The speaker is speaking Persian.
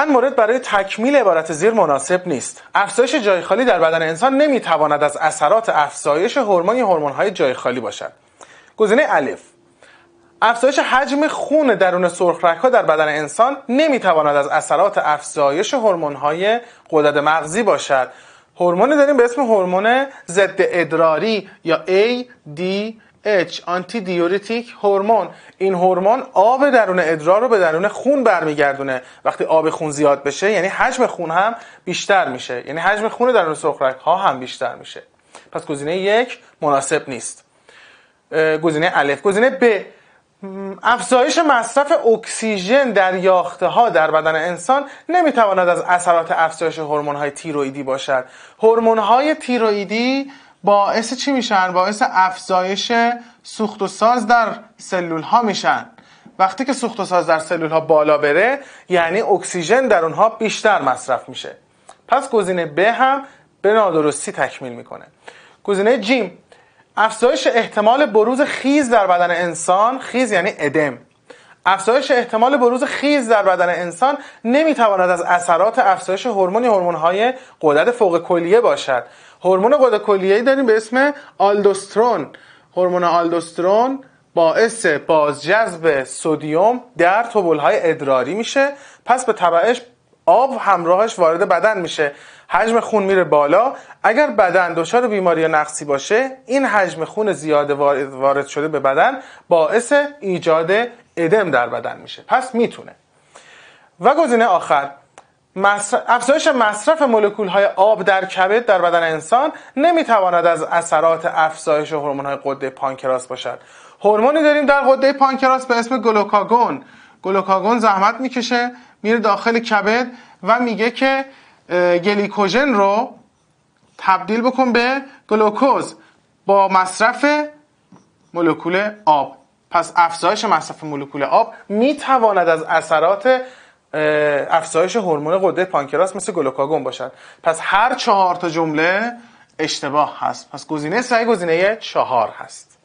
چند مورد برای تکمیل عبارت زیر مناسب نیست. افزایش جای خالی در بدن انسان نمیتواند از اثرات افزایش هورمون یا های جای خالی باشد. گزینه الف افزایش حجم خون درون سرخرکها در بدن انسان نمیتواند از اثرات افزایش های قدرت مغزی باشد. هورمونی داریم به اسم هورمون ضد ادراری یا ADH H آنتی دیورتیک هورمون این هورمون آب درون ادرار رو به درون خون برمیگردونه وقتی آب خون زیاد بشه یعنی حجم خون هم بیشتر میشه یعنی حجم خون درون سخرک ها هم بیشتر میشه پس گزینه یک مناسب نیست گزینه الف گزینه ب افزایش مصرف اکسیژن در یاخته ها در بدن انسان نمیتواند از اثرات افزایش هورمون های تیرویدی باشد هورمون های تیرویدی باعث چی میشن باعث افزایش سوخت و ساز در سلول ها میشن وقتی که سوخت و ساز در سلول ها بالا بره یعنی اکسیژن در اونها بیشتر مصرف میشه پس گزینه ب هم به نادرستی تکمیل میکنه گزینه جیم افزایش احتمال بروز خیز در بدن انسان خیز یعنی ادم افزایش احتمال بروز خیز در بدن انسان نمیتواند از اثرات افزایش هورمونی هورمون های قدرت فوق کلیه باشد هورمون قدرت کلیه داریم به اسم آلدوسترون هورمون آلدوسترون باعث بازجذب سودیوم در های ادراری میشه پس به تبعش آب همراهش وارد بدن میشه حجم خون میره بالا اگر بدن دچار بیماری یا نقصی باشه این حجم خون زیاد وارد شده به بدن باعث ایجاد ادم در بدن میشه پس میتونه و گزینه آخر افزایش مصرف مولکول های آب در کبد در بدن انسان نمیتواند از اثرات افزایش هورمون های قده پانکراس باشد هورمونی داریم در قده پانکراس به اسم گلوکاگون گلوکاگون زحمت میکشه میره داخل کبد و میگه که گلیکوژن رو تبدیل بکن به گلوکوز با مصرف مولکول آب پس افزایش مصرف مولکول آب می از اثرات افزایش هورمون قده پانکراس مثل گلوکاگون باشد پس هر چهار تا جمله اشتباه هست پس گزینه سعی گزینه چهار هست